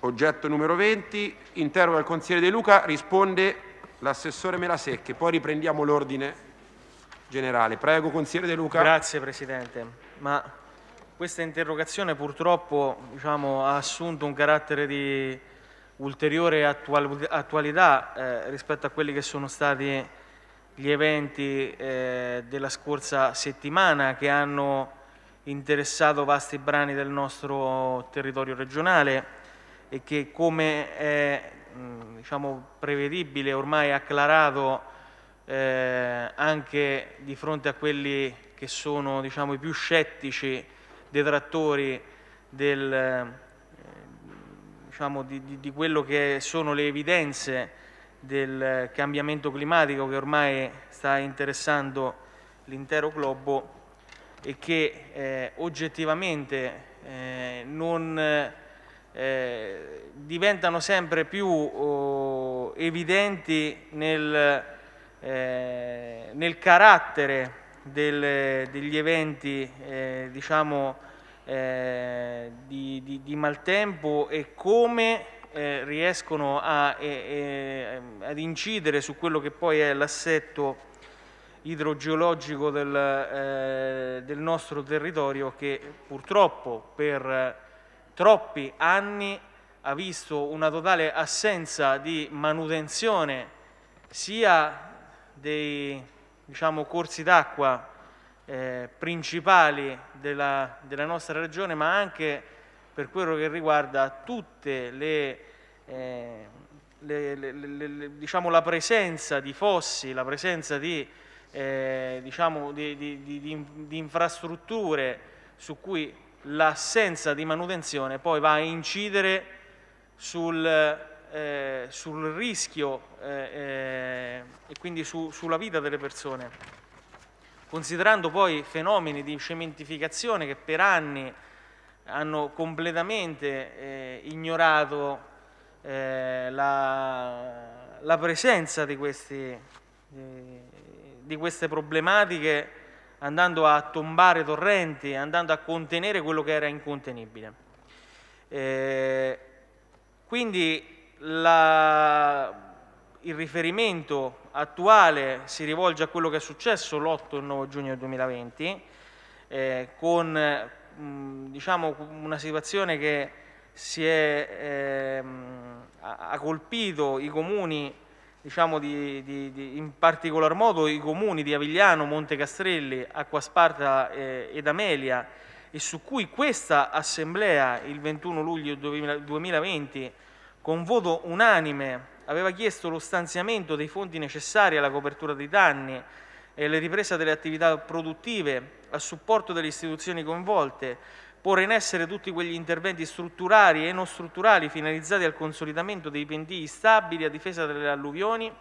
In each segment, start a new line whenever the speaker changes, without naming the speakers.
Oggetto numero 20, interroga il consigliere De Luca, risponde l'assessore
Melasecche, poi riprendiamo l'ordine generale. Prego consigliere De Luca. Grazie
Presidente,
ma questa interrogazione purtroppo diciamo, ha assunto un
carattere di ulteriore attualità eh, rispetto a quelli che sono stati gli eventi eh, della scorsa settimana che hanno interessato vasti brani del nostro territorio regionale e che come è diciamo, prevedibile ormai acclarato eh, anche di fronte a quelli che sono diciamo, i più scettici detrattori del, eh, diciamo, di, di, quello che sono le evidenze del cambiamento climatico che ormai sta interessando l'intero globo e che eh, oggettivamente eh, non eh, diventano sempre più oh, evidenti nel, eh, nel carattere del, degli eventi eh, diciamo, eh, di, di, di, maltempo e come eh, riescono a, ad incidere su quello che poi è l'assetto idrogeologico del, eh, del nostro territorio che purtroppo per troppi anni ha visto una totale assenza di manutenzione sia dei diciamo, corsi d'acqua eh, principali della, della, nostra regione, ma anche per quello che riguarda tutte le, eh, le, le, le diciamo, la presenza di fossi, la presenza di, eh, diciamo, di, di, di infrastrutture su cui l'assenza di manutenzione poi va a incidere sul, eh, sul rischio eh, eh e quindi su, sulla vita delle persone. Considerando poi fenomeni di cementificazione che per anni hanno completamente eh, ignorato eh, la, la, presenza di, questi, di, di queste problematiche andando a tombare torrenti, andando a contenere quello che era incontenibile. Eh, quindi la, il riferimento attuale si rivolge a quello che è successo l'8 e il 9 giugno 2020, eh, con diciamo, una situazione che è, eh, ha colpito i comuni diciamo di, di, di, in particolar modo i comuni di Avigliano, Monte Castrelli, Acquasparta eh, ed Amelia e su cui questa assemblea il 21 luglio 2020 con voto unanime aveva chiesto lo stanziamento dei fondi necessari alla copertura dei danni e la ripresa delle attività produttive a supporto delle istituzioni coinvolte porre in essere tutti quegli interventi strutturali e non strutturali finalizzati al consolidamento dei pendii stabili a difesa delle alluvioni,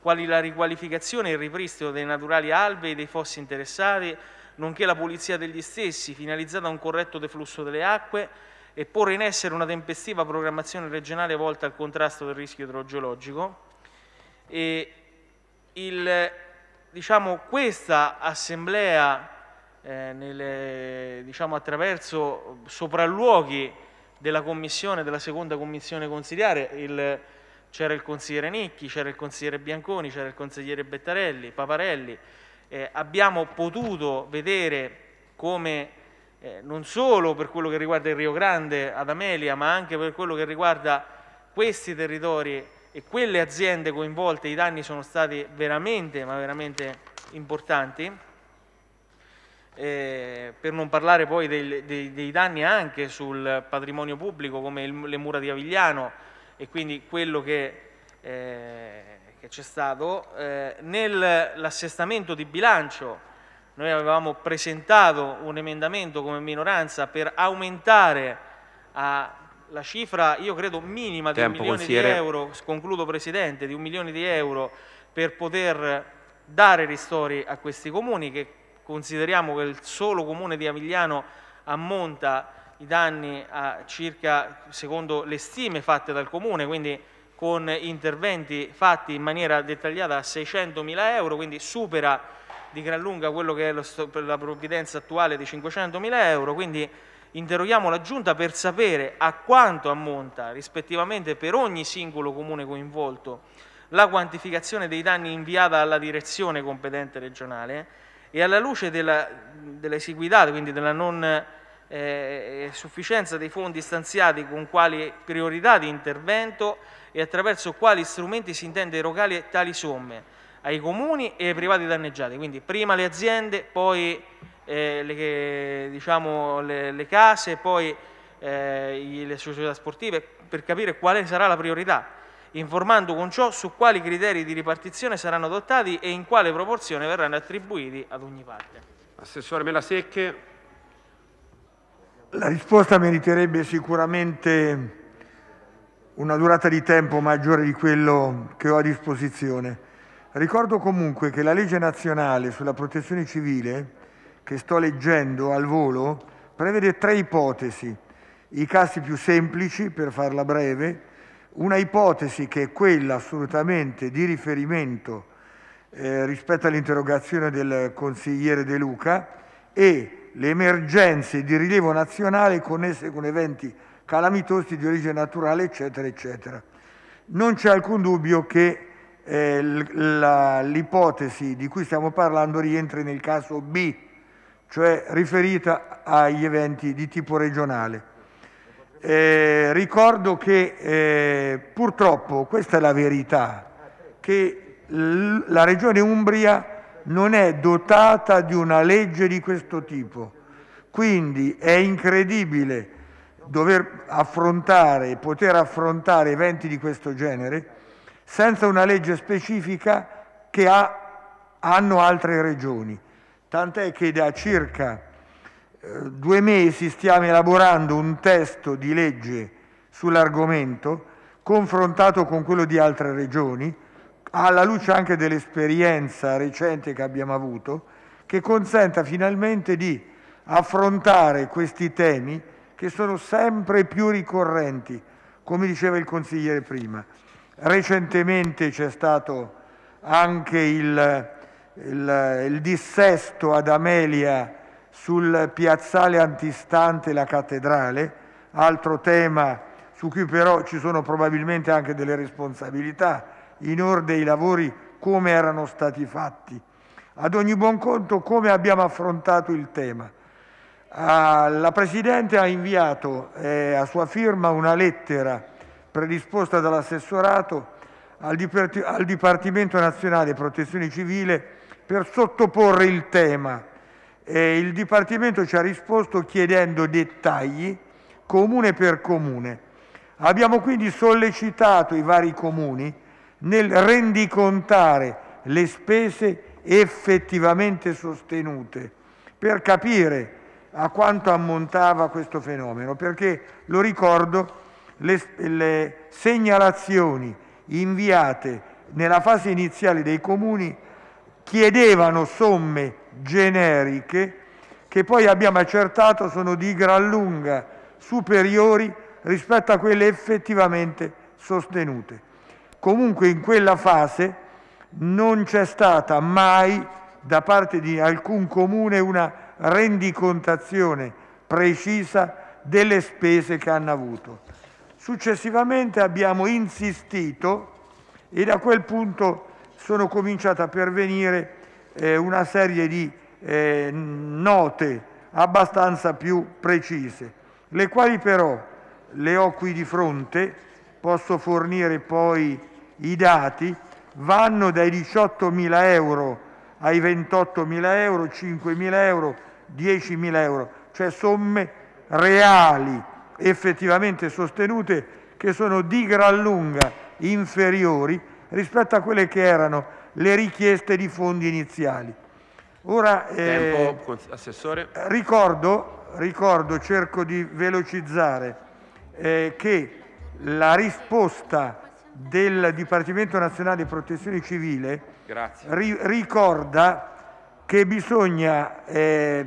quali la riqualificazione e il ripristino dei naturali alvei e dei fossi interessati, nonché la pulizia degli stessi, finalizzata a un corretto deflusso delle acque, e porre in essere una tempestiva programmazione regionale volta al contrasto del rischio idrogeologico. E il, diciamo, questa assemblea eh, nelle, diciamo, attraverso sopralluoghi della commissione, della seconda commissione consiliare, c'era il consigliere Nicchi, c'era il consigliere Bianconi, c'era il consigliere Bettarelli, Paparelli, eh, abbiamo potuto vedere come eh, non solo per quello che riguarda il Rio Grande ad Amelia, ma anche per quello che riguarda questi territori e quelle aziende coinvolte, i danni sono stati veramente, ma veramente importanti eh, per non parlare poi dei, dei, dei, danni anche sul patrimonio pubblico come il, le mura di Avigliano e quindi quello che eh, c'è stato. Eh, Nell'assestamento di bilancio noi avevamo presentato un emendamento come minoranza per aumentare a la cifra, io credo, minima di Tempo, un milione consigliere. di euro, concludo Presidente, di un milione di euro per poter dare ristori a questi comuni che consideriamo che il solo comune di Avigliano ammonta i danni a circa, secondo le stime fatte dal comune, quindi con interventi fatti in maniera dettagliata a 600 mila euro, quindi supera di gran lunga quello che è lo, la provvidenza attuale di 500 mila euro, quindi interroghiamo la Giunta per sapere a quanto ammonta rispettivamente per ogni singolo comune coinvolto la quantificazione dei danni inviata alla direzione competente regionale e alla luce della, dell'esiguità, quindi della non eh, eh, sufficienza dei fondi stanziati con quali priorità di intervento e attraverso quali strumenti si intende erogare tali somme ai comuni e ai privati danneggiati, quindi prima le aziende, poi eh, le, diciamo, le, le, case, poi eh, le società sportive, per capire quale sarà la priorità informando con ciò su quali criteri di ripartizione saranno adottati e in quale proporzione verranno attribuiti ad ogni parte. Assessore Melasecche.
La risposta meriterebbe sicuramente una durata di tempo maggiore di quello che ho a disposizione. Ricordo comunque che la legge nazionale sulla protezione civile, che sto leggendo al volo, prevede tre ipotesi. I casi più semplici, per farla breve, una ipotesi che è quella assolutamente di riferimento eh, rispetto all'interrogazione del consigliere De Luca e le emergenze di rilievo nazionale connesse con eventi calamitosi di origine naturale, eccetera, eccetera. Non c'è alcun dubbio che eh, l'ipotesi di cui stiamo parlando rientri nel caso B, cioè riferita agli eventi di tipo regionale. Eh, ricordo che eh, purtroppo, questa è la verità, che la regione Umbria non è dotata di una legge di questo tipo. Quindi è incredibile dover affrontare e poter affrontare eventi di questo genere senza una legge specifica che ha, hanno altre regioni. Tant'è che da circa due mesi stiamo elaborando un testo di legge sull'argomento, confrontato con quello di altre regioni, alla luce anche dell'esperienza recente che abbiamo avuto, che consenta finalmente di affrontare questi temi che sono sempre più ricorrenti, come diceva il consigliere prima. Recentemente c'è stato anche il, il, il dissesto ad Amelia sul piazzale antistante la cattedrale, altro tema su cui però ci sono probabilmente anche delle responsabilità in ordine ai lavori come erano stati fatti. Ad ogni buon conto come abbiamo affrontato il tema. Ah, la Presidente ha inviato eh, a sua firma una lettera predisposta dall'assessorato al Dipartimento Nazionale Protezione Civile per sottoporre il tema e il Dipartimento ci ha risposto chiedendo dettagli comune per comune. Abbiamo quindi sollecitato i vari comuni nel rendicontare le spese effettivamente sostenute per capire a quanto ammontava questo fenomeno, perché, lo ricordo, le, le segnalazioni inviate nella fase iniziale dei comuni chiedevano somme generiche che poi abbiamo accertato sono di gran lunga superiori rispetto a quelle effettivamente sostenute. Comunque in quella fase non c'è stata mai da parte di alcun comune una rendicontazione precisa delle spese che hanno avuto. Successivamente abbiamo insistito e da quel punto sono cominciate a pervenire eh, una serie di eh, note abbastanza più precise, le quali però le ho qui di fronte, posso fornire poi i dati, vanno dai 18.000 euro ai 28.000 euro, 5.000 euro, 10.000 euro, cioè somme reali effettivamente sostenute che sono di gran lunga inferiori rispetto a quelle che erano le richieste di fondi iniziali. Ora, eh, Tempo, ricordo, ricordo, cerco di velocizzare, eh, che la risposta del Dipartimento Nazionale di Protezione Civile ri ricorda che bisogna eh,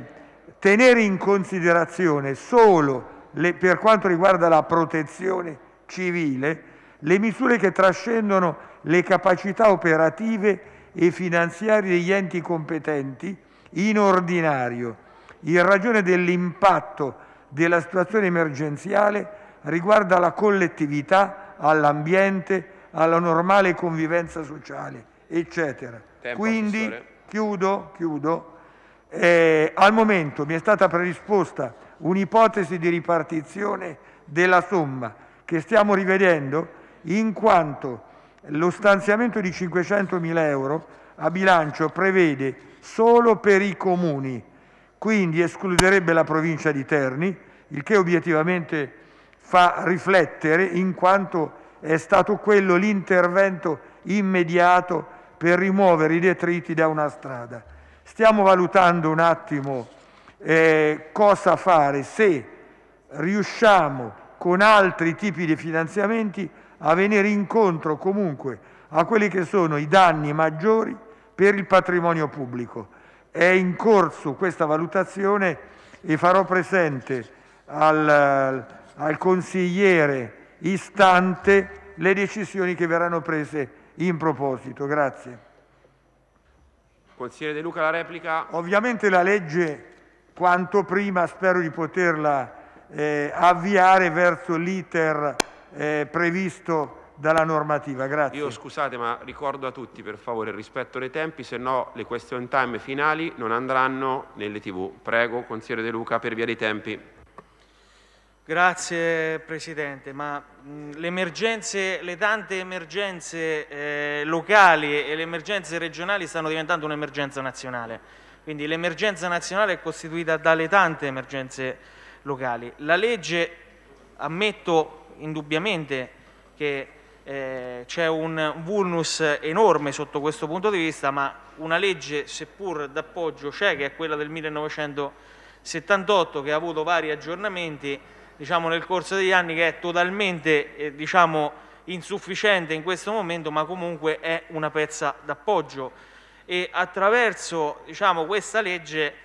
tenere in considerazione solo le, per quanto riguarda la protezione civile le misure che trascendono le capacità operative e finanziarie degli enti competenti in ordinario, in ragione dell'impatto della situazione emergenziale riguardo alla collettività, all'ambiente, alla normale convivenza sociale, eccetera. Tempo, Quindi, assessore. chiudo, chiudo eh, al momento mi è stata predisposta un'ipotesi di ripartizione della somma che stiamo rivedendo in quanto lo stanziamento di 500.000 euro a bilancio prevede solo per i comuni, quindi escluderebbe la provincia di Terni, il che obiettivamente fa riflettere in quanto è stato quello l'intervento immediato per rimuovere i detriti da una strada. Stiamo valutando un attimo eh, cosa fare se riusciamo con altri tipi di finanziamenti a venire incontro comunque a quelli che sono i danni maggiori per il patrimonio pubblico. È in corso questa valutazione e farò presente al, al consigliere istante le decisioni che verranno prese in proposito. Grazie.
Consigliere De Luca, la replica.
Ovviamente la legge, quanto prima, spero di poterla eh, avviare verso l'iter eh, previsto dalla normativa. Grazie. Io
scusate, ma ricordo a tutti per favore il rispetto dei tempi, se no le question time finali non andranno nelle tv. Prego, consigliere De Luca, per via dei tempi.
Grazie Presidente, ma le, le tante emergenze eh, locali e le emergenze regionali stanno diventando un'emergenza nazionale, quindi l'emergenza nazionale è costituita dalle tante emergenze locali. La legge, ammetto, indubbiamente che eh, c'è un vulnus enorme sotto questo punto di vista, ma una legge seppur d'appoggio c'è, che è quella del 1978, che ha avuto vari aggiornamenti diciamo, nel corso degli anni, che è totalmente eh, diciamo, insufficiente in questo momento, ma comunque è una pezza d'appoggio. E attraverso diciamo, questa legge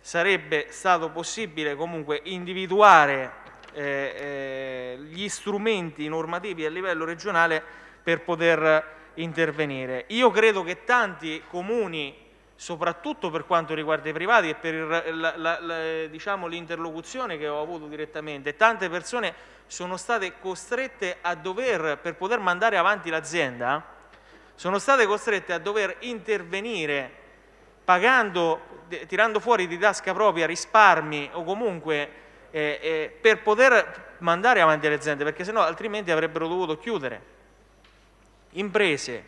sarebbe stato possibile comunque individuare eh, eh, gli strumenti normativi a livello regionale per poter intervenire. Io credo che tanti comuni, soprattutto per quanto riguarda i privati e per diciamo, l'interlocuzione diciamo, che ho avuto direttamente, tante persone sono state costrette a dover, per poter mandare avanti l'azienda, sono state costrette a dover intervenire pagando, tirando fuori di tasca propria risparmi o comunque eh, eh, per poter mandare avanti le aziende, perché sennò altrimenti avrebbero dovuto chiudere. Imprese,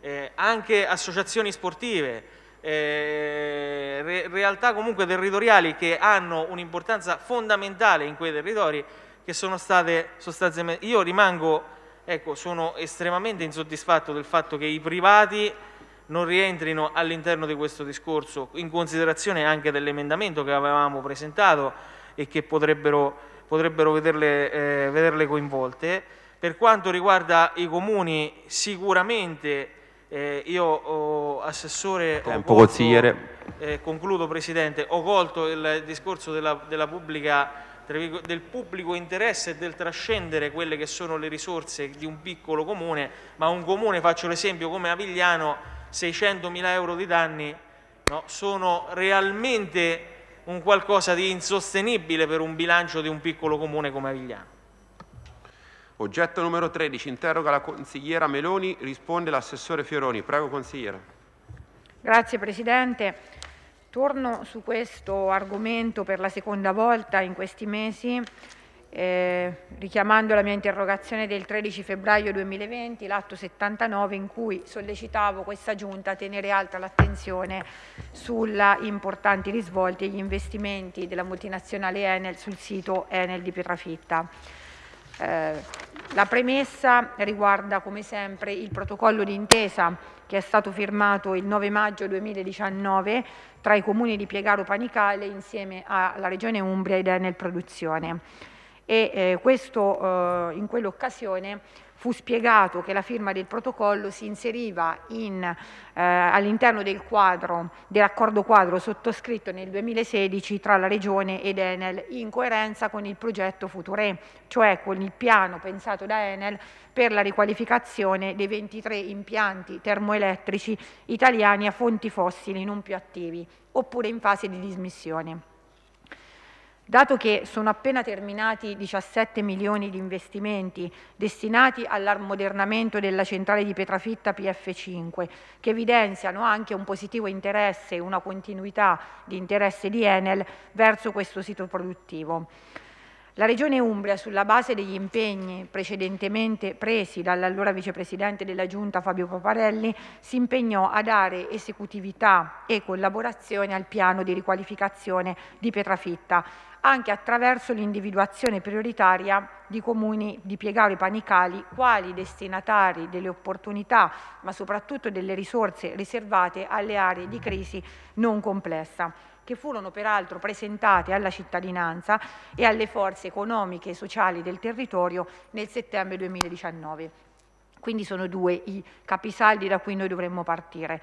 eh, anche associazioni sportive, eh, re realtà comunque territoriali che hanno un'importanza fondamentale in quei territori che sono state sostanzialmente... Io rimango, ecco, sono estremamente insoddisfatto del fatto che i privati non rientrino all'interno di questo discorso, in considerazione anche dell'emendamento che avevamo presentato, e che potrebbero, potrebbero vederle, eh, vederle, coinvolte. Per quanto riguarda i comuni, sicuramente eh, io, oh, assessore, Tempo, colto, consigliere. Eh, concludo Presidente, ho colto il discorso della, della pubblica del pubblico interesse e del trascendere quelle che sono le risorse di un piccolo comune, ma un comune, faccio l'esempio come Avigliano, 600 mila euro di danni no, sono realmente un qualcosa di
insostenibile per un bilancio di un piccolo comune come Avigliano. Oggetto numero 13, interroga la consigliera Meloni, risponde l'assessore Fioroni. Prego consigliera.
Grazie Presidente. Torno su questo argomento per la seconda volta in questi mesi eh, richiamando la mia interrogazione del 13 febbraio 2020, l'atto 79, in cui sollecitavo questa giunta a tenere alta l'attenzione sulla importanti risvolti e gli investimenti della multinazionale Enel sul sito Enel di Pietrafitta. Eh, la premessa riguarda come sempre il protocollo d'intesa che è stato firmato il 9 maggio 2019 tra i comuni di Piegaro Panicale insieme alla Regione Umbria ed Enel Produzione e eh, questo, eh, in quell'occasione fu spiegato che la firma del protocollo si inseriva in, eh, all'interno del quadro, dell'accordo quadro sottoscritto nel 2016 tra la Regione ed Enel in coerenza con il progetto Future, cioè con il piano pensato da Enel per la riqualificazione dei 23 impianti termoelettrici italiani a fonti fossili non più attivi, oppure in fase di dismissione. Dato che sono appena terminati 17 milioni di investimenti destinati all'ammodernamento della centrale di Petrafitta PF5, che evidenziano anche un positivo interesse e una continuità di interesse di Enel verso questo sito produttivo. La Regione Umbria, sulla base degli impegni precedentemente presi dall'allora vicepresidente della Giunta Fabio Paparelli, si impegnò a dare esecutività e collaborazione al piano di riqualificazione di Pietrafitta, anche attraverso l'individuazione prioritaria di comuni di Piegaro e Panicali quali destinatari delle opportunità, ma soprattutto delle risorse riservate alle aree di crisi non complessa che furono peraltro presentate alla cittadinanza e alle forze economiche e sociali del territorio nel settembre 2019. Quindi sono due i capisaldi da cui noi dovremmo partire,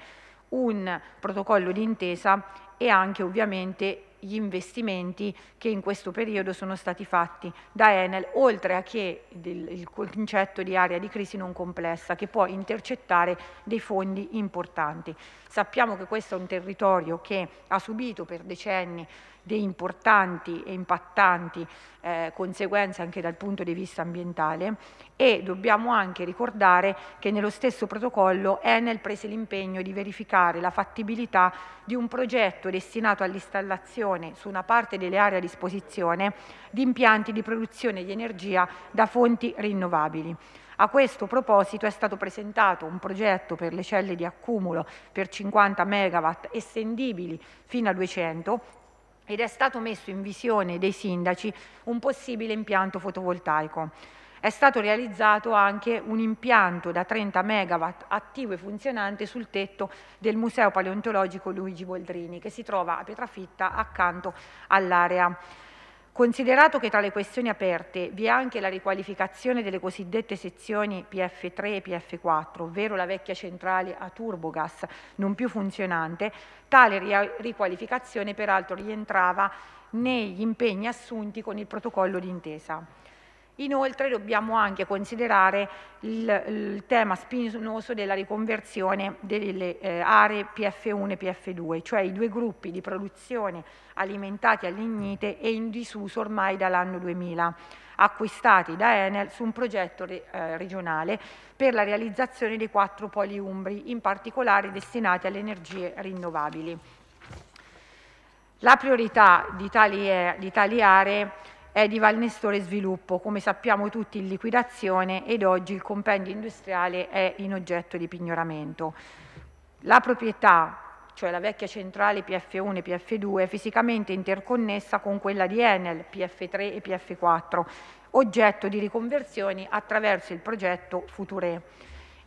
un protocollo d'intesa e anche ovviamente gli investimenti che in questo periodo sono stati fatti da Enel, oltre a che il concetto di area di crisi non complessa che può intercettare dei fondi importanti. Sappiamo che questo è un territorio che ha subito per decenni dei importanti e impattanti eh, conseguenze anche dal punto di vista ambientale e dobbiamo anche ricordare che nello stesso protocollo Enel prese l'impegno di verificare la fattibilità di un progetto destinato all'installazione l'installazione su una parte delle aree a disposizione di impianti di produzione di energia da fonti rinnovabili. A questo proposito è stato presentato un progetto per le celle di accumulo per 50 MW estendibili fino a 200 ed è stato messo in visione dei sindaci un possibile impianto fotovoltaico. È stato realizzato anche un impianto da 30 MW attivo e funzionante sul tetto del Museo Paleontologico Luigi Boldrini, che si trova a Pietrafitta accanto all'area Considerato che tra le questioni aperte vi è anche la riqualificazione delle cosiddette sezioni PF3 e PF4, ovvero la vecchia centrale a turbogas non più funzionante, tale riqualificazione peraltro rientrava negli impegni assunti con il protocollo d'intesa. Inoltre dobbiamo anche considerare il, il tema spinoso della riconversione delle eh, aree PF1 e PF2, cioè i due gruppi di produzione alimentati all'ignite e in disuso ormai dall'anno 2000, acquistati da Enel su un progetto re, eh, regionale per la realizzazione dei quattro poli umbri, in particolare destinati alle energie rinnovabili. La priorità di tali, eh, di tali aree è di Valnestore Sviluppo, come sappiamo tutti in liquidazione ed oggi il compendio industriale è in oggetto di pignoramento. La proprietà, cioè la vecchia centrale PF1 e PF2, è fisicamente interconnessa con quella di Enel, PF3 e PF4, oggetto di riconversioni attraverso il progetto Future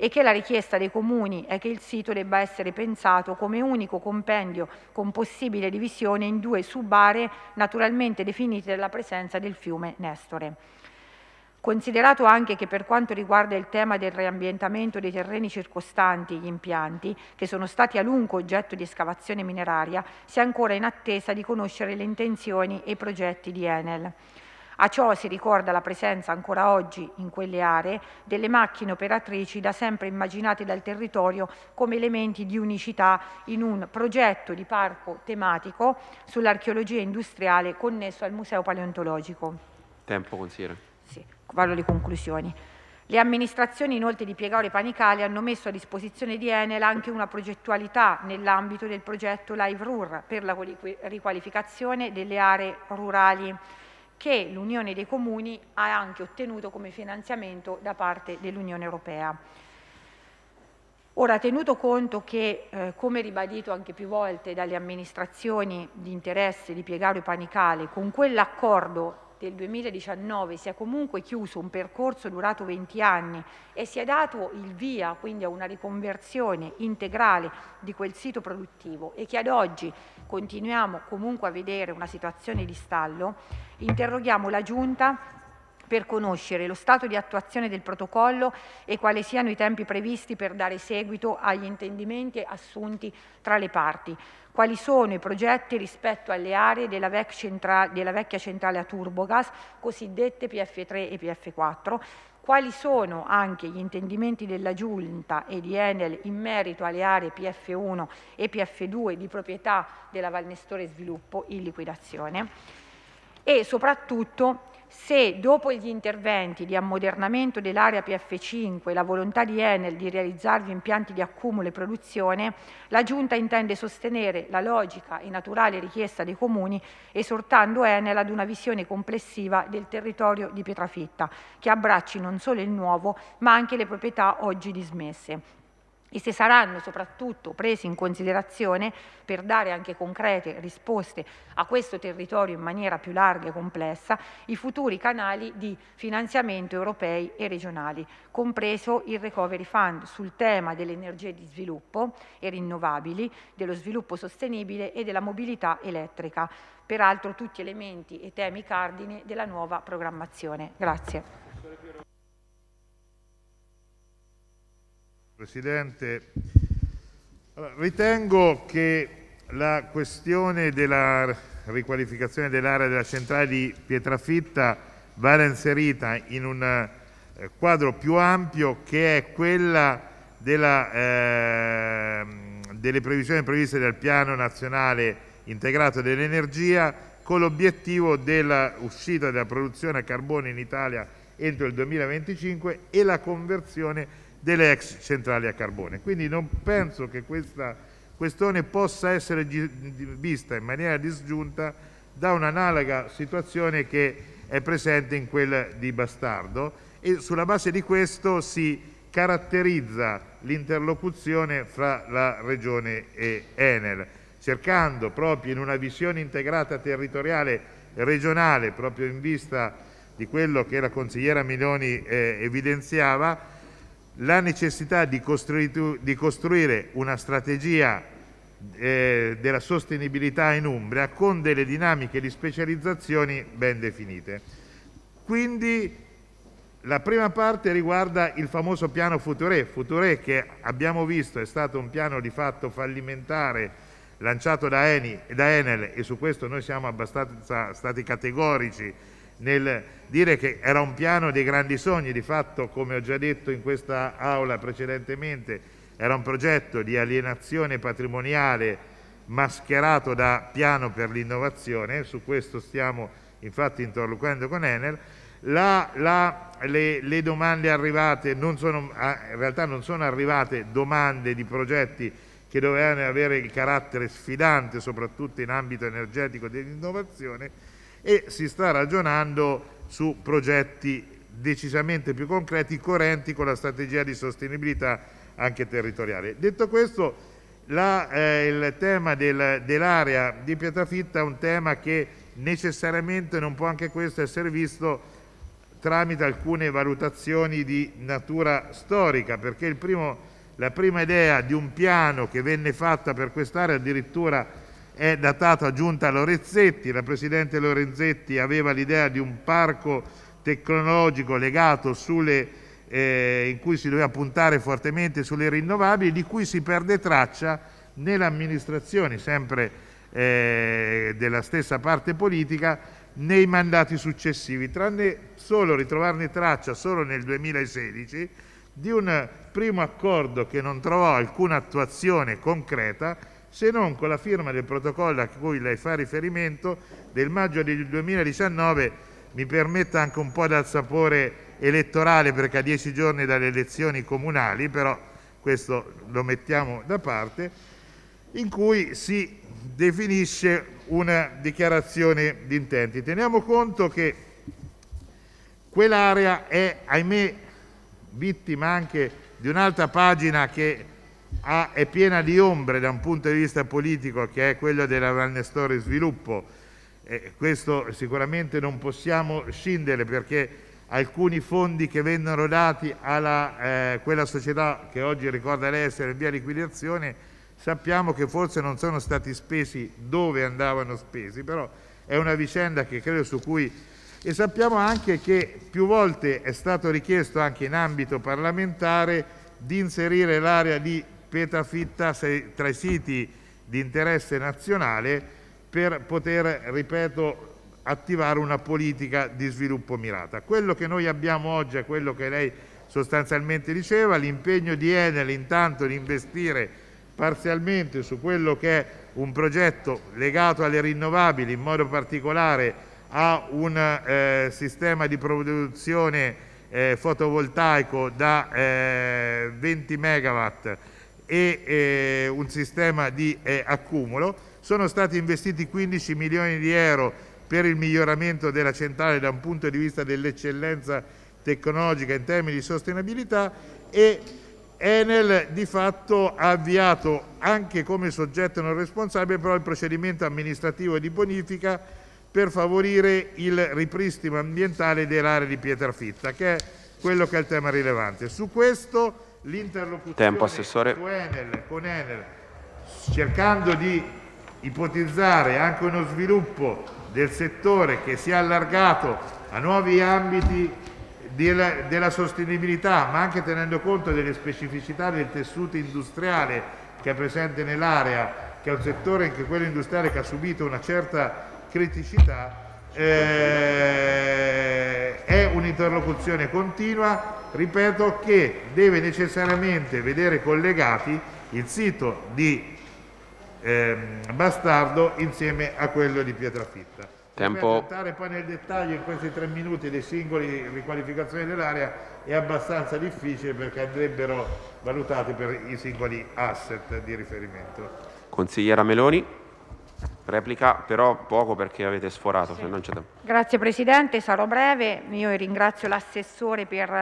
e che la richiesta dei comuni è che il sito debba essere pensato come unico compendio con possibile divisione in due subaree naturalmente definite dalla presenza del fiume Nestore. Considerato anche che per quanto riguarda il tema del riambientamento dei terreni circostanti gli impianti, che sono stati a lungo oggetto di escavazione mineraria, si è ancora in attesa di conoscere le intenzioni e i progetti di Enel. A ciò si ricorda la presenza ancora oggi in quelle aree delle macchine operatrici da sempre immaginate dal territorio come elementi di unicità in un progetto di parco tematico sull'archeologia industriale connesso al Museo Paleontologico. Tempo, consigliere. Sì, vado alle conclusioni. Le amministrazioni inoltre di Piegore Panicale hanno messo a disposizione di Enel anche una progettualità nell'ambito del progetto Live RUR per la riqualificazione delle aree rurali che l'Unione dei Comuni ha anche ottenuto come finanziamento da parte dell'Unione Europea. Ora, tenuto conto che, eh, come ribadito anche più volte dalle amministrazioni di interesse di Piegaro e Panicale, con quell'accordo del 2019 si è comunque chiuso un percorso durato 20 anni e si è dato il via quindi a una riconversione integrale di quel sito produttivo e che ad oggi continuiamo comunque a vedere una situazione di stallo, interroghiamo la Giunta per conoscere lo stato di attuazione del protocollo e quali siano i tempi previsti per dare seguito agli intendimenti assunti tra le parti, quali sono i progetti rispetto alle aree della, vecchia centrale a turbogas, cosiddette PF3 e PF4, quali sono anche gli intendimenti della Giunta e di Enel in merito alle aree PF1 e PF2 di proprietà della Valnestore Sviluppo in liquidazione e soprattutto se dopo gli interventi di ammodernamento dell'area PF5 e la volontà di Enel di realizzarvi impianti di accumulo e produzione, la Giunta intende sostenere la logica e naturale richiesta dei comuni esortando Enel ad una visione complessiva del territorio di Pietrafitta, che abbracci non solo il nuovo ma anche le proprietà oggi dismesse e se saranno soprattutto presi in considerazione per dare anche concrete risposte a questo territorio in maniera più larga e complessa i futuri canali di finanziamento europei e regionali, compreso il Recovery Fund sul tema delle energie di sviluppo e rinnovabili, dello sviluppo sostenibile e della mobilità elettrica, peraltro tutti elementi e temi cardine della nuova programmazione. Grazie.
Presidente. Allora, ritengo che la questione della riqualificazione dell'area della centrale di Pietrafitta vada inserita in un eh, quadro più ampio che è quella della, eh, delle previsioni previste dal piano nazionale integrato dell'energia con l'obiettivo dell'uscita della produzione a carbone in Italia entro il 2025 e la conversione delle ex centrali a carbone. Quindi non penso che questa questione possa essere vista in maniera disgiunta da un'analoga situazione che è presente in quella di Bastardo e sulla base di questo si caratterizza l'interlocuzione fra la Regione e Enel, cercando proprio in una visione integrata territoriale regionale, proprio in vista di quello che la consigliera Miloni eh, evidenziava, la necessità di, costru di costruire una strategia eh, della sostenibilità in Umbria con delle dinamiche di specializzazioni ben definite. Quindi la prima parte riguarda il famoso piano Future, Future che abbiamo visto è stato un piano di fatto fallimentare lanciato da, Eni, da Enel e su questo noi siamo abbastanza stati categorici nel dire che era un piano dei grandi sogni, di fatto, come ho già detto in questa aula precedentemente, era un progetto di alienazione patrimoniale mascherato da piano per l'innovazione, su questo stiamo infatti interloquendo con Enel, la, la, le, le, domande arrivate, non sono, ah, in realtà non sono arrivate domande di progetti che dovevano avere il carattere sfidante soprattutto in ambito energetico dell'innovazione, e si sta ragionando su progetti decisamente più concreti, coerenti con la strategia di sostenibilità anche territoriale. Detto questo, la, eh, il tema del, dell'area di Pietrafitta è un tema che necessariamente non può anche questo essere visto tramite alcune valutazioni di natura storica, perché primo, la prima idea di un piano che venne fatta per quest'area addirittura è datato a Giunta Lorenzetti. La Presidente Lorenzetti aveva l'idea di un parco tecnologico legato sulle eh, in cui si doveva puntare fortemente sulle rinnovabili, di cui si perde traccia nelle amministrazioni, sempre eh, della stessa parte politica, nei mandati successivi, tranne solo ritrovarne traccia solo nel 2016 di un primo accordo che non trovò alcuna attuazione concreta se non con la firma del protocollo a cui lei fa riferimento del maggio del 2019, mi permetta anche un po' dal sapore elettorale perché a dieci giorni dalle elezioni comunali, però questo lo mettiamo da parte, in cui si definisce una dichiarazione di intenti. Teniamo conto che quell'area è, ahimè, vittima anche di un'altra pagina che ha, è piena di ombre da un punto di vista politico che è quello della Valnestore Sviluppo. E questo sicuramente non possiamo scindere perché alcuni fondi che vennero dati a eh, quella società che oggi ricorda lei essere in via liquidazione sappiamo che forse non sono stati spesi dove andavano spesi, però è una vicenda che credo su cui... E sappiamo anche che più volte è stato richiesto anche in ambito parlamentare di inserire l'area di pietrafitta tra i siti di interesse nazionale per poter, ripeto, attivare una politica di sviluppo mirata. Quello che noi abbiamo oggi è quello che lei sostanzialmente diceva, l'impegno di Enel intanto di investire parzialmente su quello che è un progetto legato alle rinnovabili, in modo particolare a un eh, sistema di produzione eh, fotovoltaico da eh, 20 megawatt e eh, un sistema di eh, accumulo. Sono stati investiti 15 milioni di euro per il miglioramento della centrale da un punto di vista dell'eccellenza tecnologica in termini di sostenibilità e Enel di fatto ha avviato anche come soggetto non responsabile però il procedimento amministrativo di bonifica per favorire il ripristino ambientale dell'area di Pietrafitta, che è quello che è il tema rilevante. Su questo l'interlocuzione con Enel, con Enel, cercando di ipotizzare anche uno sviluppo del settore che si è allargato a nuovi ambiti della, della sostenibilità, ma anche tenendo conto delle specificità del tessuto industriale che è presente nell'area, che è un settore anche quello industriale che ha subito una certa criticità, eh, è un'interlocuzione continua, ripeto, che deve necessariamente vedere collegati il sito di eh, Bastardo insieme a quello di Pietrafitta. Tempo. Per poi nel dettaglio in questi tre minuti dei singoli riqualificazioni dell'area è abbastanza difficile perché andrebbero valutati per i singoli asset di riferimento.
Consigliera Meloni. Replica però poco perché avete sforato, sì.
Grazie Presidente, sarò breve. Io ringrazio l'assessore per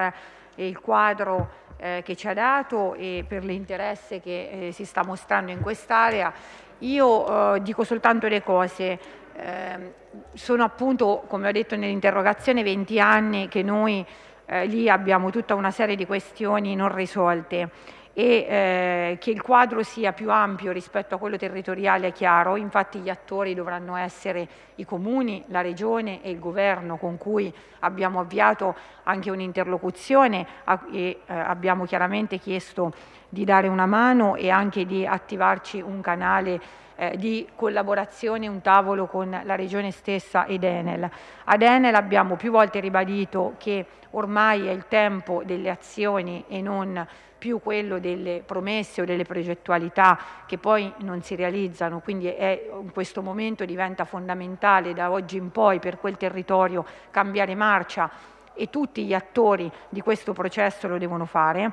eh, il quadro eh, che ci ha dato e per l'interesse che eh, si sta mostrando in quest'area. Io eh, dico soltanto le cose. Ehm, sono appunto, come ho detto nell'interrogazione, 20 anni che noi eh, lì abbiamo tutta una serie di questioni non risolte e eh, che il quadro sia più ampio rispetto a quello territoriale è chiaro, infatti gli attori dovranno essere i comuni, la regione e il governo con cui abbiamo avviato anche un'interlocuzione e eh, abbiamo chiaramente chiesto di dare una mano e anche di attivarci un canale eh, di collaborazione, un tavolo con la regione stessa ed Enel. Ad Enel abbiamo più volte ribadito che ormai è il tempo delle azioni e non più quello delle promesse o delle progettualità che poi non si realizzano, quindi è, in questo momento diventa fondamentale da oggi in poi per quel territorio cambiare marcia e tutti gli attori di questo processo lo devono fare.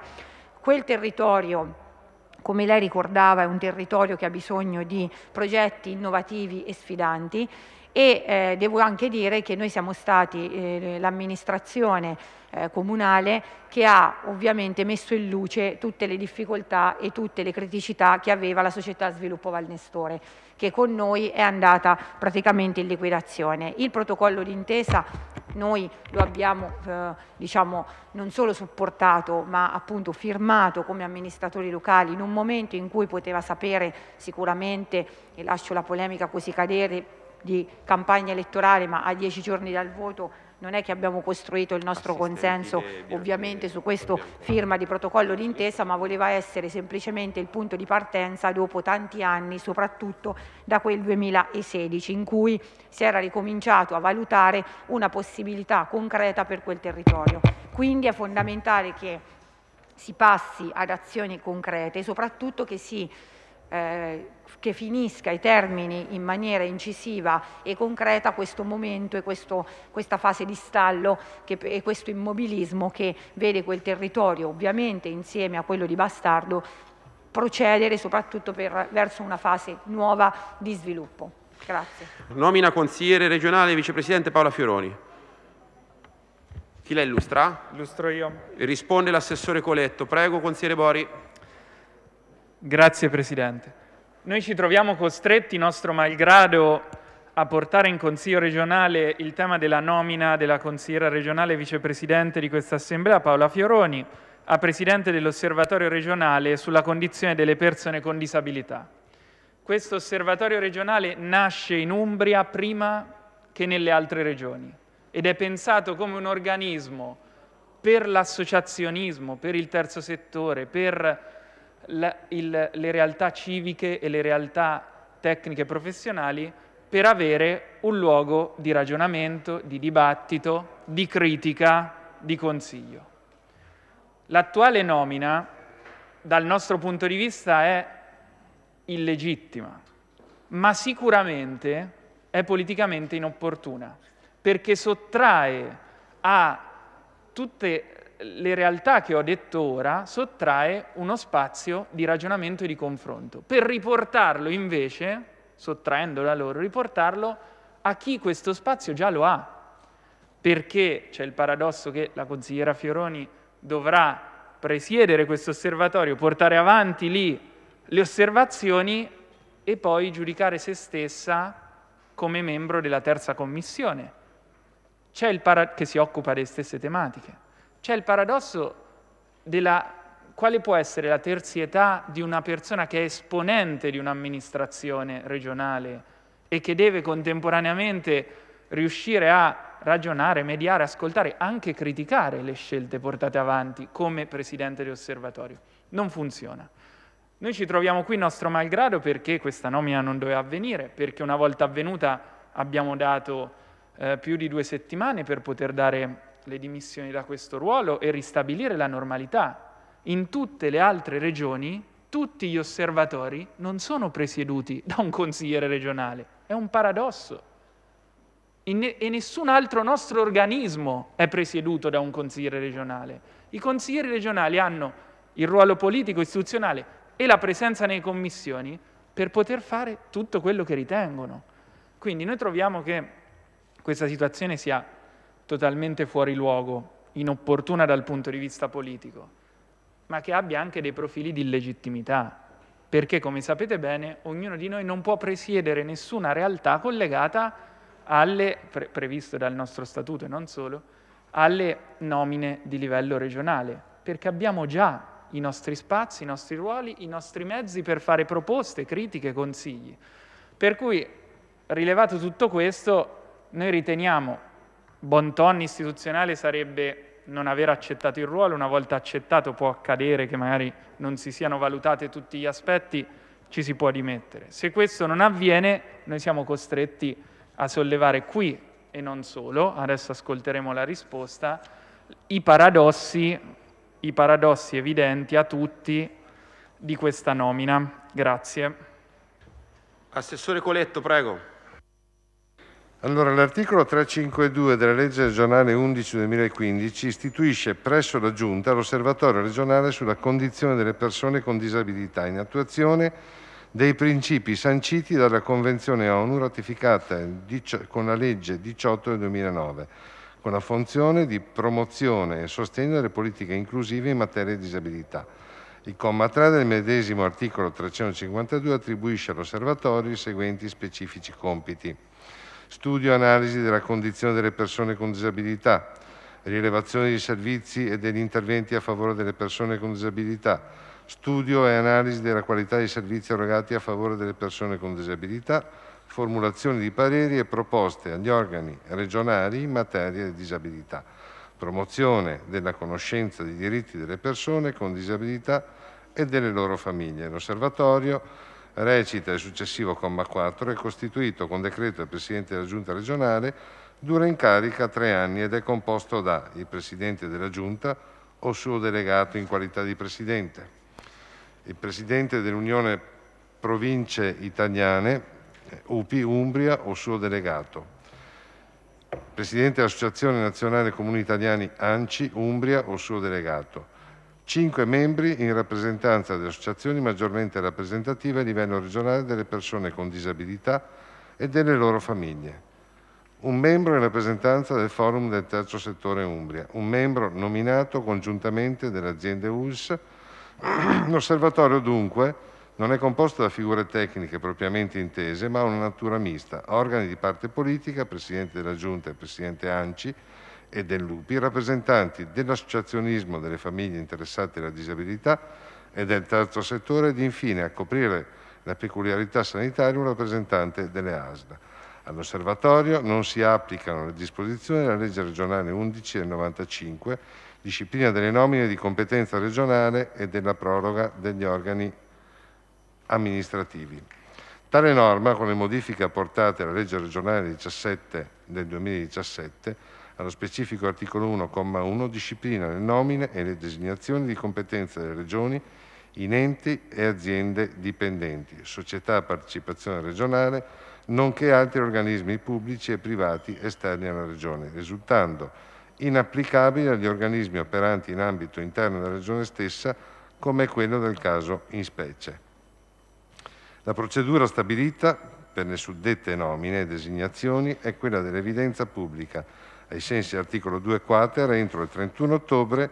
Quel territorio come lei ricordava, è un territorio che ha bisogno di progetti innovativi e sfidanti e eh, devo anche dire che noi siamo stati eh, l'amministrazione eh, comunale che ha ovviamente messo in luce tutte le difficoltà e tutte le criticità che aveva la società sviluppo Valnestore che con noi è andata praticamente in liquidazione. Il protocollo d'intesa noi lo abbiamo eh, diciamo, non solo supportato ma appunto firmato come amministratori locali in un momento in cui poteva sapere sicuramente, e lascio la polemica così cadere, di campagna elettorale, ma a dieci giorni dal voto non è che abbiamo costruito il nostro consenso ovviamente su questo firma di protocollo d'intesa, ma voleva essere semplicemente il punto di partenza dopo tanti anni, soprattutto da quel 2016, in cui si era ricominciato a valutare una possibilità concreta per quel territorio. Quindi è fondamentale che si passi ad azioni concrete, e soprattutto che si eh, che finisca i termini in maniera incisiva e concreta questo momento e questo, questa fase di stallo che, e questo immobilismo che vede quel territorio, ovviamente insieme a quello di Bastardo, procedere soprattutto per, verso una fase nuova di sviluppo. Grazie.
Nomina consigliere regionale vicepresidente Paola Fioroni. Chi la illustra?
Illustro io.
Risponde l'assessore
Coletto. Prego,
consigliere Bori.
Grazie Presidente. Noi ci troviamo costretti, nostro malgrado, a portare in Consiglio regionale il tema della nomina della consigliera regionale vicepresidente di questa Assemblea, Paola Fioroni, a presidente dell'osservatorio regionale sulla condizione delle persone con disabilità. Questo osservatorio regionale nasce in Umbria prima che nelle altre regioni ed è pensato come un organismo per l'associazionismo, per il terzo settore, per la, il, le realtà civiche e le realtà tecniche professionali per avere un luogo di ragionamento, di dibattito, di critica, di consiglio. L'attuale nomina, dal nostro punto di vista, è illegittima, ma sicuramente è politicamente inopportuna, perché sottrae a tutte le realtà che ho detto ora sottrae uno spazio di ragionamento e di confronto, per riportarlo invece, sottraendolo a loro, riportarlo a chi questo spazio già lo ha. Perché c'è il paradosso che la consigliera Fioroni dovrà presiedere questo osservatorio, portare avanti lì le osservazioni e poi giudicare se stessa come membro della terza commissione, para- che si occupa delle stesse tematiche. C'è il paradosso della quale può essere la terzietà di una persona che è esponente di un'amministrazione regionale e che deve contemporaneamente riuscire a ragionare, mediare, ascoltare, anche criticare le scelte portate avanti come presidente di osservatorio. Non funziona. Noi ci troviamo qui nostro malgrado perché questa nomina non doveva avvenire, perché una volta avvenuta abbiamo dato eh, più di due settimane per poter dare le dimissioni da questo ruolo e ristabilire la normalità. In tutte le altre regioni tutti gli osservatori non sono presieduti da un consigliere regionale, è un paradosso. e nessun altro nostro organismo è presieduto da un consigliere regionale. I consiglieri regionali hanno il ruolo politico istituzionale e la presenza nei commissioni per poter fare tutto quello che ritengono. Quindi noi troviamo che questa situazione sia totalmente fuori luogo, inopportuna dal punto di vista politico, ma che abbia anche dei profili di illegittimità, perché come sapete bene ognuno di noi non può presiedere nessuna realtà collegata alle, pre- previsto dal nostro statuto e non solo, alle nomine di livello regionale, perché abbiamo già i nostri spazi, i nostri ruoli, i nostri mezzi per fare proposte, critiche, consigli. Per cui, rilevato tutto questo, noi riteniamo Bon ton istituzionale sarebbe non aver accettato il ruolo, una volta accettato può accadere che magari non si siano valutati tutti gli aspetti, ci si può dimettere. Se questo non avviene, noi siamo costretti a sollevare qui e non solo, adesso ascolteremo la risposta, i paradossi, i paradossi evidenti a tutti di questa nomina. Grazie.
Assessore Coletto, prego.
Allora, l'articolo 352 della legge regionale 11 2015 istituisce presso la Giunta l'osservatorio regionale sulla condizione delle persone con disabilità in attuazione dei principi sanciti dalla Convenzione ONU ratificata con la legge 18 del 2009, con la funzione di promozione e sostegno delle politiche inclusive in materia di disabilità. Il comma 3 del medesimo articolo 352 attribuisce all'osservatorio i seguenti specifici compiti studio e analisi della condizione delle persone con disabilità, rilevazione dei servizi e degli interventi a favore delle persone con disabilità, studio e analisi della qualità dei servizi erogati a favore delle persone con disabilità, formulazione di pareri e proposte agli organi regionali in materia di disabilità, promozione della conoscenza dei diritti delle persone con disabilità e delle loro famiglie. L'osservatorio recita il successivo comma 4, è costituito con decreto del Presidente della Giunta regionale, dura in carica tre anni ed è composto da il Presidente della Giunta o suo delegato in qualità di Presidente, il Presidente dell'Unione Province Italiane, eh, UPI Umbria o suo delegato, Presidente dell'Associazione Nazionale Comuni Italiani ANCI Umbria o suo delegato, 5 membri in rappresentanza delle associazioni maggiormente rappresentative a livello regionale delle persone con disabilità e delle loro famiglie, un membro in rappresentanza del Forum del Terzo Settore Umbria, un membro nominato congiuntamente dalle aziende ULS. L'osservatorio dunque non è composto da figure tecniche propriamente intese, ma ha una natura mista, organi di parte politica, Presidente della Giunta e Presidente Anci, e del Lupi, rappresentanti dell'associazionismo delle famiglie interessate alla disabilità e del terzo settore ed infine a coprire la peculiarità sanitaria un rappresentante delle ASL. All'osservatorio non si applicano le disposizioni della legge regionale 11 del 95, disciplina delle nomine di competenza regionale e della proroga degli organi amministrativi. Tale norma, con le modifiche apportate alla legge regionale 17 del 2017, allo specifico articolo 1,1 disciplina le nomine e le designazioni di competenza delle Regioni in enti e aziende dipendenti, società a partecipazione regionale, nonché altri organismi pubblici e privati esterni alla Regione, risultando inapplicabili agli organismi operanti in ambito interno della Regione stessa, come quello del caso in specie. La procedura stabilita per le suddette nomine e designazioni è quella dell'evidenza pubblica, ai sensi dell'articolo 2 quater entro il 31 ottobre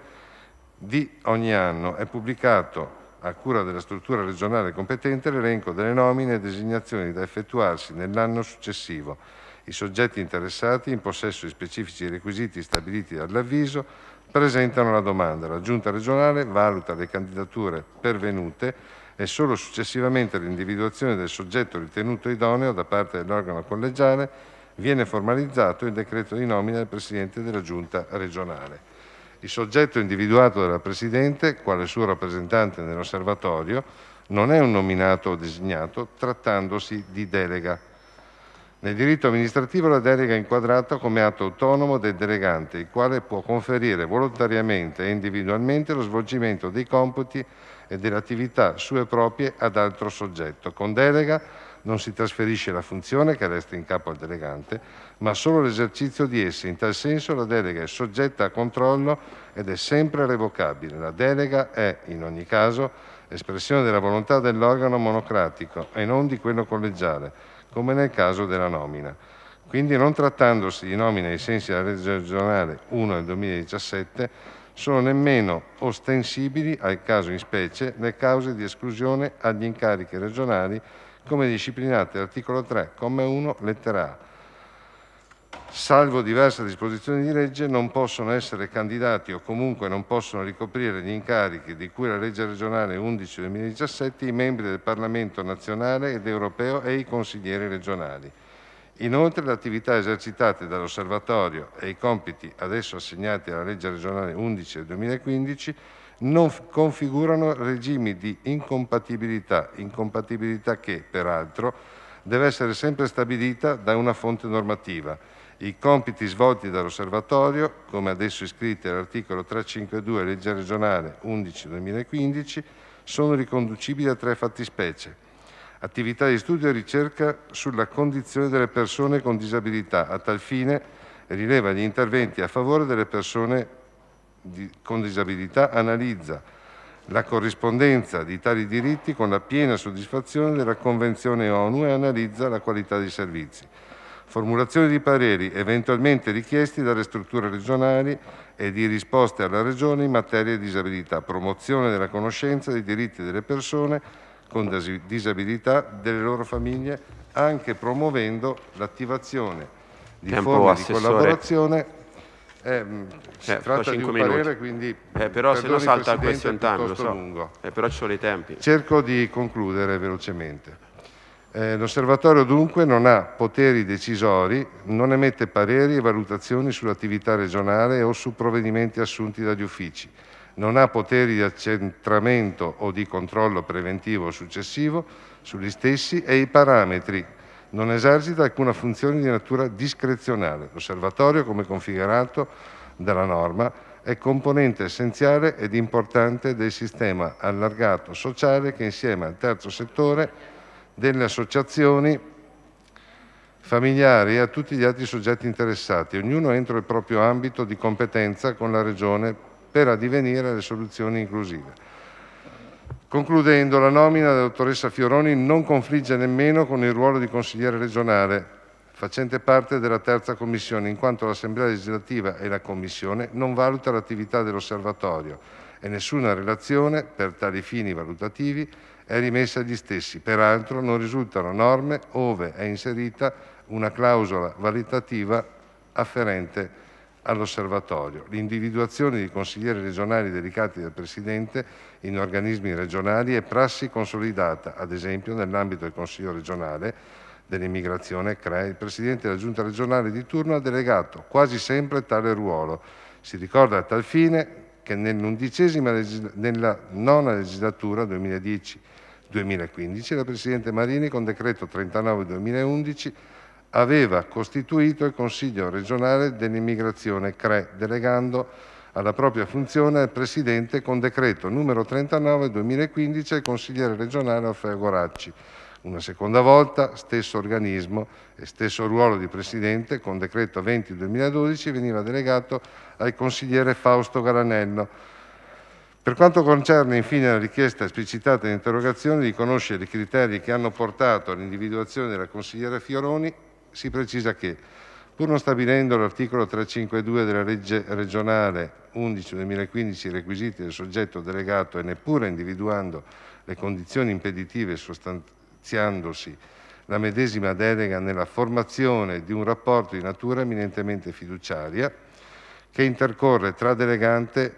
di ogni anno è pubblicato a cura della struttura regionale competente l'elenco delle nomine e designazioni da effettuarsi nell'anno successivo. I soggetti interessati, in possesso di specifici requisiti stabiliti dall'avviso, presentano la domanda. La Giunta regionale valuta le candidature pervenute e solo successivamente l'individuazione del soggetto ritenuto idoneo da parte dell'organo collegiale viene formalizzato il decreto di nomina del Presidente della Giunta regionale. Il soggetto individuato dalla Presidente, quale suo rappresentante nell'osservatorio, non è un nominato o designato, trattandosi di delega. Nel diritto amministrativo la delega è inquadrata come atto autonomo del delegante, il quale può conferire volontariamente e individualmente lo svolgimento dei compiti e delle attività sue proprie ad altro soggetto, con delega non si trasferisce la funzione che resta in capo al delegante, ma solo l'esercizio di essa. In tal senso la delega è soggetta a controllo ed è sempre revocabile. La delega è, in ogni caso, espressione della volontà dell'organo monocratico e non di quello collegiale, come nel caso della nomina. Quindi non trattandosi di nomina ai sensi della legge regionale 1 del 2017, sono nemmeno ostensibili al caso in specie le cause di esclusione agli incarichi regionali come disciplinate all'articolo 3, comma 1, lettera A. Salvo diverse disposizioni di legge, non possono essere candidati o comunque non possono ricoprire gli incarichi di cui la legge regionale 11-2017 i membri del Parlamento nazionale ed europeo e i consiglieri regionali. Inoltre le attività esercitate dall'osservatorio e i compiti adesso assegnati alla legge regionale 11 del 2015 non configurano regimi di incompatibilità, incompatibilità che, peraltro, deve essere sempre stabilita da una fonte normativa. I compiti svolti dall'Osservatorio, come adesso iscritti all'articolo 352 legge regionale 11-2015, sono riconducibili a tre fattispecie. Attività di studio e ricerca sulla condizione delle persone con disabilità. A tal fine rileva gli interventi a favore delle persone con disabilità analizza la corrispondenza di tali diritti con la piena soddisfazione della Convenzione ONU e analizza la qualità dei servizi. Formulazione di pareri eventualmente richiesti dalle strutture regionali e di risposte alla Regione in materia di disabilità, promozione della conoscenza dei diritti delle persone con disabilità, delle loro famiglie, anche promuovendo l'attivazione di Tempo, forme assessore. di collaborazione Ehm, eh, si eh, tratta di un minuti. quindi eh, però se lo salta il question time, lo so.
lungo. Eh, però ci sono i tempi.
Cerco di concludere velocemente. Eh, l'osservatorio dunque non ha poteri decisori, non emette pareri e valutazioni sull'attività regionale o su provvedimenti assunti dagli uffici, non ha poteri di accentramento o di controllo preventivo o successivo sugli stessi e i parametri non esercita alcuna funzione di natura discrezionale. L'osservatorio, come configurato dalla norma, è componente essenziale ed importante del sistema allargato sociale che insieme al terzo settore delle associazioni familiari e a tutti gli altri soggetti interessati, ognuno entro il proprio ambito di competenza con la Regione per addivenire alle soluzioni inclusive. Concludendo, la nomina della dottoressa Fioroni non confligge nemmeno con il ruolo di consigliere regionale, facente parte della terza commissione, in quanto l'Assemblea legislativa e la commissione non valuta l'attività dell'osservatorio e nessuna relazione per tali fini valutativi è rimessa agli stessi. Peraltro non risultano norme ove è inserita una clausola valutativa afferente all'osservatorio, l'individuazione di consiglieri regionali dedicati dal Presidente in organismi regionali è prassi consolidata, ad esempio nell'ambito del Consiglio regionale dell'immigrazione CRE, il Presidente della Giunta regionale di turno ha delegato quasi sempre tale ruolo. Si ricorda a tal fine che nella nona legislatura 2010-2015 la Presidente Marini con decreto 39-2011 aveva costituito il Consiglio regionale dell'immigrazione CRE, delegando alla propria funzione il Presidente con decreto numero 39 2015 il consigliere regionale Orfeo Goracci. Una seconda volta, stesso organismo e stesso ruolo di Presidente, con decreto 20 2012 veniva delegato al consigliere Fausto Garanello, per quanto concerne infine la richiesta esplicitata in interrogazione di conoscere i criteri che hanno portato all'individuazione della consigliera Fioroni, si precisa che, pur non stabilendo l'articolo 352 della legge regionale 11 2015 i requisiti del soggetto delegato e neppure individuando le condizioni impeditive sostanziandosi la medesima delega nella formazione di un rapporto di natura eminentemente fiduciaria che intercorre tra delegante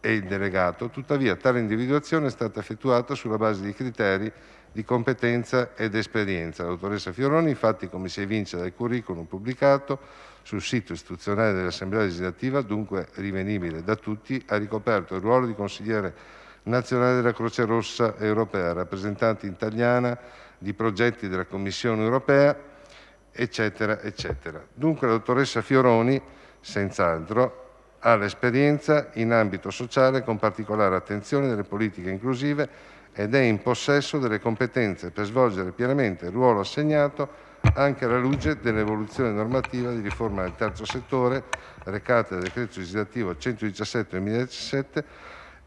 e il delegato, tuttavia tale individuazione è stata effettuata sulla base di criteri di competenza ed esperienza. L'autoressa Fioroni, infatti, come si evince dal curriculum pubblicato sul sito istituzionale dell'Assemblea legislativa, dunque rivenibile da tutti, ha ricoperto il ruolo di consigliere nazionale della Croce Rossa europea, rappresentante italiana di progetti della Commissione europea, eccetera, eccetera. Dunque la dottoressa Fioroni, senz'altro, ha l'esperienza in ambito sociale con particolare attenzione delle politiche inclusive ed è in possesso delle competenze per svolgere pienamente il ruolo assegnato anche alla luce dell'evoluzione normativa di riforma del terzo settore recata dal decreto legislativo 117 del 2017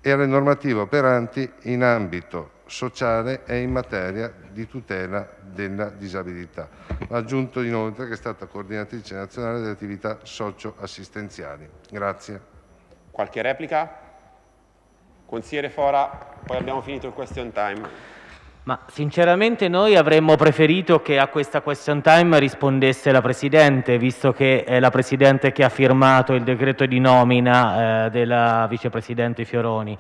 e alle normative operanti in ambito sociale e in materia di tutela della disabilità. Va aggiunto inoltre che è stata coordinatrice nazionale delle attività socio-assistenziali. Grazie.
Qualche replica? Consigliere Fora, poi abbiamo finito il question time.
Ma sinceramente noi avremmo preferito che a questa question time rispondesse la Presidente, visto che è la Presidente che ha firmato il decreto di nomina eh, della Vicepresidente Fioroni.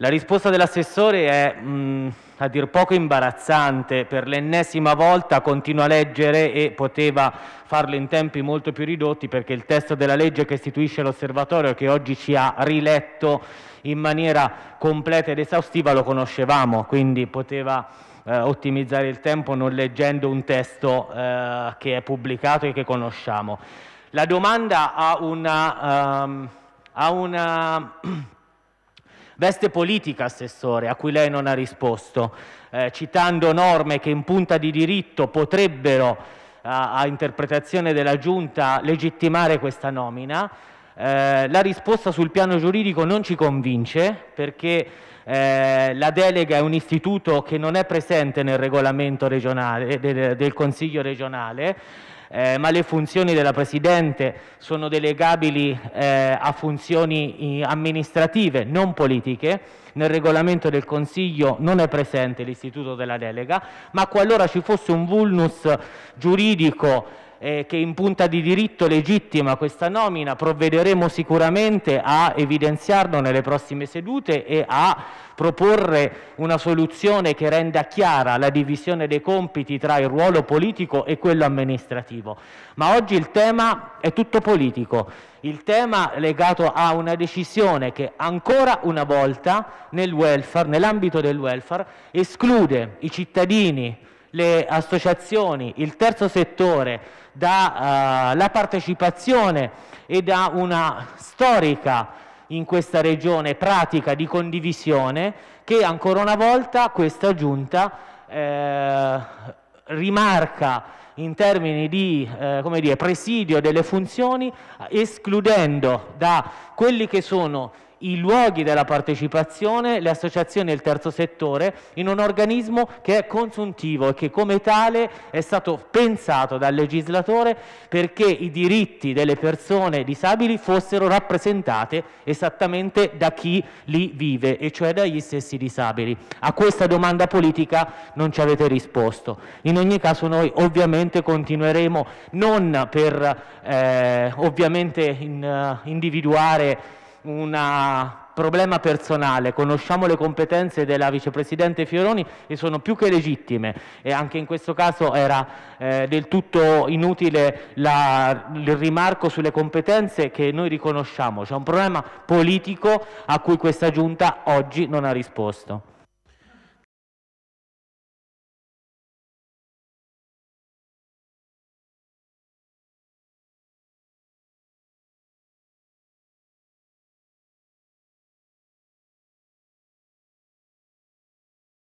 La risposta dell'assessore è mh, mm, a dir poco imbarazzante, per l'ennesima volta continua a leggere e poteva farlo in tempi molto più ridotti perché il testo della legge che istituisce l'osservatorio che oggi ci ha riletto in maniera completa ed esaustiva lo conoscevamo, quindi poteva eh, ottimizzare il tempo non leggendo un testo eh, che è pubblicato e che conosciamo. La domanda ha una, um, ha una veste politica, assessore, a cui lei non ha risposto, eh, citando norme che in punta di diritto potrebbero a, a interpretazione della Giunta legittimare questa nomina, eh, la risposta sul piano giuridico non ci convince perché eh, la delega è un istituto che non è presente nel regolamento regionale, eh, del, del Consiglio regionale, eh, ma le funzioni della Presidente sono delegabili eh, a funzioni amministrative, non politiche. Nel regolamento del Consiglio non è presente l'istituto della delega, ma qualora ci fosse un vulnus giuridico eh, che in punta di diritto legittima questa nomina, provvederemo sicuramente a evidenziarlo nelle prossime sedute e a proporre una soluzione che renda chiara la divisione dei compiti tra il ruolo politico e quello amministrativo. Ma oggi il tema è tutto politico, il tema legato a una decisione che ancora una volta nel welfare, nell'ambito del welfare, esclude i cittadini le associazioni, il terzo settore, dalla eh, uh, partecipazione e da una storica in questa regione pratica di condivisione che ancora una volta questa giunta eh, rimarca in termini di eh, dire, presidio delle funzioni escludendo da quelli che sono i luoghi della partecipazione, le associazioni e il terzo settore in un organismo che è consuntivo e che come tale è stato pensato dal legislatore perché i diritti delle persone disabili fossero rappresentate esattamente da chi li vive, e cioè dagli stessi disabili. A questa domanda politica non ci avete risposto. In ogni caso noi ovviamente continueremo non per eh, ovviamente in, uh, individuare un ah, problema personale, conosciamo le competenze della vicepresidente Fioroni e sono più che legittime e anche in questo caso era eh, del tutto inutile la, il rimarco sulle competenze che noi riconosciamo, c'è un problema politico a cui questa giunta
oggi non ha risposto.